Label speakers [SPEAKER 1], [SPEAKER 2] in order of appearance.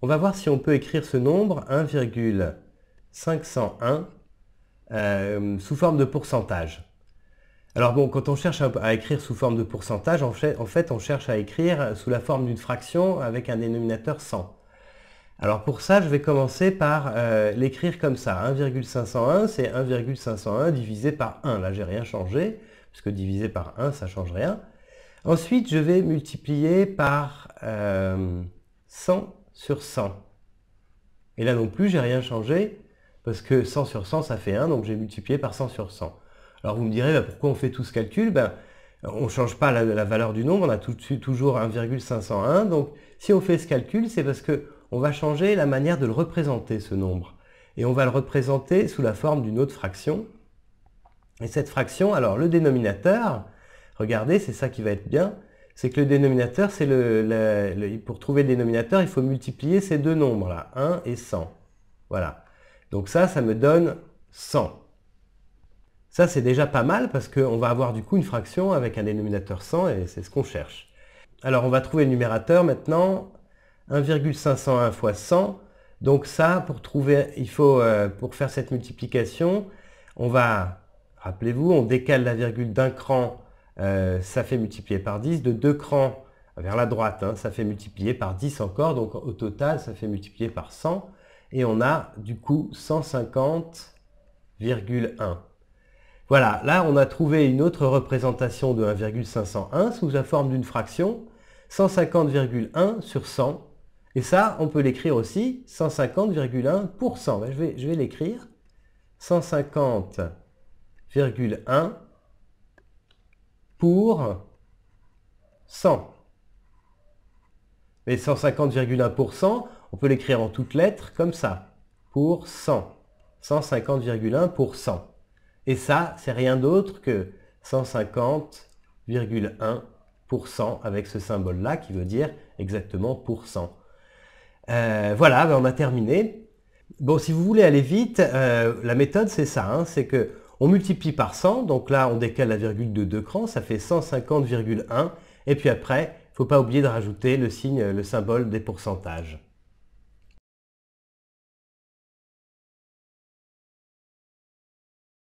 [SPEAKER 1] On va voir si on peut écrire ce nombre 1,501 euh, sous forme de pourcentage. Alors bon, quand on cherche à écrire sous forme de pourcentage, en fait, on cherche à écrire sous la forme d'une fraction avec un dénominateur 100. Alors pour ça, je vais commencer par euh, l'écrire comme ça. 1,501, c'est 1,501 divisé par 1. Là, j'ai rien changé, puisque divisé par 1, ça ne change rien. Ensuite, je vais multiplier par 100 euh, sur 100. Et là non plus, j'ai rien changé, parce que 100 sur 100, ça fait 1, donc j'ai multiplié par 100 sur 100. Alors vous me direz, bah, pourquoi on fait tout ce calcul ben, On ne change pas la, valeur du nombre, on a tout, toujours 1,501, donc si on fait ce calcul, c'est parce qu'on va changer la manière de le représenter, ce nombre. Et on va le représenter sous la forme d'une autre fraction. Et cette fraction, alors le dénominateur, regardez, c'est ça qui va être bien, c'est que le dénominateur, c'est le, pour trouver le dénominateur, il faut multiplier ces deux nombres-là, 1 et 100. Voilà. Donc ça, ça me donne 100. Ça, c'est déjà pas mal parce qu'on va avoir du coup une fraction avec un dénominateur 100 et c'est ce qu'on cherche. Alors, on va trouver le numérateur maintenant. 1,501 fois 100. Donc ça, pour trouver, il faut, euh, pour faire cette multiplication, on va, rappelez-vous, on décale la virgule d'un cran euh, ça fait multiplier par 10. De 2 crans vers la droite, hein, ça fait multiplier par 10 encore. Donc au total, ça fait multiplier par 100. Et on a du coup 150,1. Voilà, là on a trouvé une autre représentation de 1,501 sous la forme d'une fraction. 150,1 sur 100. Et ça, on peut l'écrire aussi 150,1%. Ben, je vais, je vais l'écrire. 150,1 pour 100. Mais 150,1%, on peut l'écrire en toutes lettres comme ça. Pour 100. 150,1%. Et ça, c'est rien d'autre que 150,1% avec ce symbole-là qui veut dire exactement pour 100. Euh, voilà, ben, on a terminé. Bon, si vous voulez aller vite, euh, la méthode c'est ça, hein. c'est que on multiplie par 100, donc là on décale la virgule de deux crans, ça fait 150,1. Et puis après, il ne faut pas oublier de rajouter le signe, le symbole des pourcentages.